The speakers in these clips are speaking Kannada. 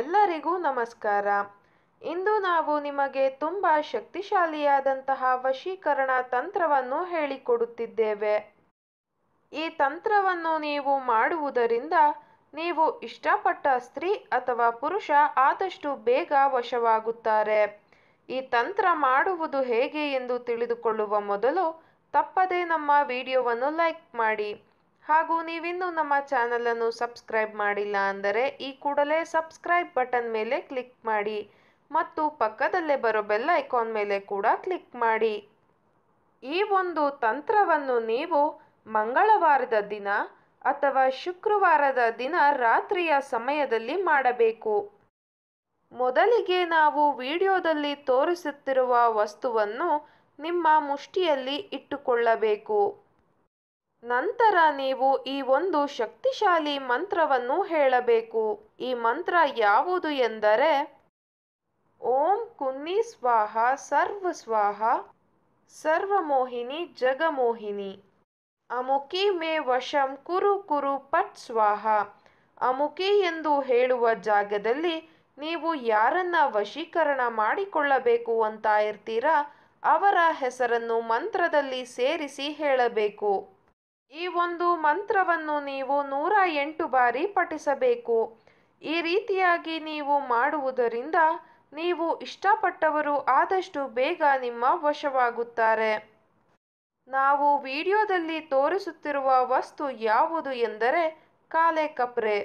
ಎಲ್ಲರಿಗೂ ನಮಸ್ಕಾರ ಇಂದು ನಾವು ನಿಮಗೆ ತುಂಬ ಶಕ್ತಿಶಾಲಿಯಾದಂತಹ ವಶೀಕರಣ ತಂತ್ರವನ್ನು ಹೇಳಿಕೊಡುತ್ತಿದ್ದೇವೆ ಈ ತಂತ್ರವನ್ನು ನೀವು ಮಾಡುವುದರಿಂದ ನೀವು ಇಷ್ಟಪಟ್ಟ ಸ್ತ್ರೀ ಅಥವಾ ಪುರುಷ ಆದಷ್ಟು ಬೇಗ ವಶವಾಗುತ್ತಾರೆ ಈ ತಂತ್ರ ಮಾಡುವುದು ಹೇಗೆ ಎಂದು ತಿಳಿದುಕೊಳ್ಳುವ ಮೊದಲು ತಪ್ಪದೇ ನಮ್ಮ ವಿಡಿಯೋವನ್ನು ಲೈಕ್ ಮಾಡಿ ಹಾಗೂ ನೀವಿನ್ನೂ ನಮ್ಮ ಚಾನಲನ್ನು ಸಬ್ಸ್ಕ್ರೈಬ್ ಮಾಡಿಲ್ಲ ಅಂದರೆ ಈ ಕೂಡಲೇ ಸಬ್ಸ್ಕ್ರೈಬ್ ಬಟನ್ ಮೇಲೆ ಕ್ಲಿಕ್ ಮಾಡಿ ಮತ್ತು ಪಕ್ಕದಲ್ಲೇ ಬರೋ ಬೆಲ್ ಐಕಾನ್ ಮೇಲೆ ಕೂಡ ಕ್ಲಿಕ್ ಮಾಡಿ ಈ ಒಂದು ತಂತ್ರವನ್ನು ನೀವು ಮಂಗಳವಾರದ ದಿನ ಅಥವಾ ಶುಕ್ರವಾರದ ದಿನ ರಾತ್ರಿಯ ಸಮಯದಲ್ಲಿ ಮಾಡಬೇಕು ಮೊದಲಿಗೆ ನಾವು ವಿಡಿಯೋದಲ್ಲಿ ತೋರಿಸುತ್ತಿರುವ ವಸ್ತುವನ್ನು ನಿಮ್ಮ ಮುಷ್ಟಿಯಲ್ಲಿ ಇಟ್ಟುಕೊಳ್ಳಬೇಕು ನಂತರ ನೀವು ಈ ಒಂದು ಶಕ್ತಿಶಾಲಿ ಮಂತ್ರವನ್ನು ಹೇಳಬೇಕು ಈ ಮಂತ್ರ ಯಾವುದು ಎಂದರೆ ಓಂ ಕುನ್ನಿ ಸ್ವಾಹ ಸರ್ವ ಸ್ವಾಹ ಸರ್ವಮೋಹಿನಿ ಜಗಮೋಹಿನಿ ಅಮುಖಿ ಮೇ ವಶಂ ಕುರು ಕುರು ಪಟ್ ಸ್ವಾಹ ಅಮುಖಿ ಎಂದು ಹೇಳುವ ಜಾಗದಲ್ಲಿ ನೀವು ಯಾರನ್ನ ವಶೀಕರಣ ಮಾಡಿಕೊಳ್ಳಬೇಕು ಅಂತ ಇರ್ತೀರಾ ಅವರ ಹೆಸರನ್ನು ಮಂತ್ರದಲ್ಲಿ ಸೇರಿಸಿ ಹೇಳಬೇಕು ಈ ಒಂದು ಮಂತ್ರವನ್ನು ನೀವು ನೂರ ಎಂಟು ಬಾರಿ ಪಠಿಸಬೇಕು ಈ ರೀತಿಯಾಗಿ ನೀವು ಮಾಡುವುದರಿಂದ ನೀವು ಇಷ್ಟಪಟ್ಟವರು ಆದಷ್ಟು ಬೇಗ ನಿಮ್ಮ ವಶವಾಗುತ್ತಾರೆ ನಾವು ವಿಡಿಯೋದಲ್ಲಿ ತೋರಿಸುತ್ತಿರುವ ವಸ್ತು ಯಾವುದು ಎಂದರೆ ಕಾಲೆ ಕಪ್ರೆ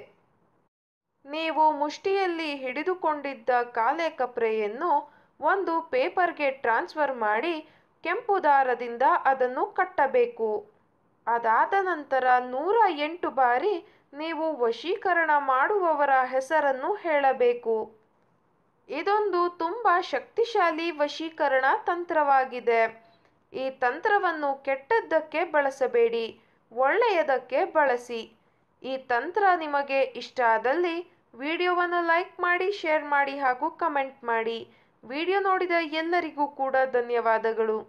ನೀವು ಮುಷ್ಟಿಯಲ್ಲಿ ಹಿಡಿದುಕೊಂಡಿದ್ದ ಕಾಲೆ ಕಪ್ರೆಯನ್ನು ಒಂದು ಪೇಪರ್ಗೆ ಟ್ರಾನ್ಸ್ಫರ್ ಮಾಡಿ ಕೆಂಪು ದಾರದಿಂದ ಅದನ್ನು ಕಟ್ಟಬೇಕು ಅದಾದ ನಂತರ ನೂರ ಎಂಟು ಬಾರಿ ನೀವು ವಶೀಕರಣ ಮಾಡುವವರ ಹೆಸರನ್ನು ಹೇಳಬೇಕು ಇದೊಂದು ತುಂಬ ಶಕ್ತಿಶಾಲಿ ವಶೀಕರಣ ತಂತ್ರವಾಗಿದೆ ಈ ತಂತ್ರವನ್ನು ಕೆಟ್ಟದ್ದಕ್ಕೆ ಬಳಸಬೇಡಿ ಒಳ್ಳೆಯದಕ್ಕೆ ಬಳಸಿ ಈ ತಂತ್ರ ನಿಮಗೆ ಇಷ್ಟ ಆದಲ್ಲಿ ವಿಡಿಯೋವನ್ನು ಲೈಕ್ ಮಾಡಿ ಶೇರ್ ಮಾಡಿ ಹಾಗೂ ಕಮೆಂಟ್ ಮಾಡಿ ವಿಡಿಯೋ ನೋಡಿದ ಎಲ್ಲರಿಗೂ ಕೂಡ ಧನ್ಯವಾದಗಳು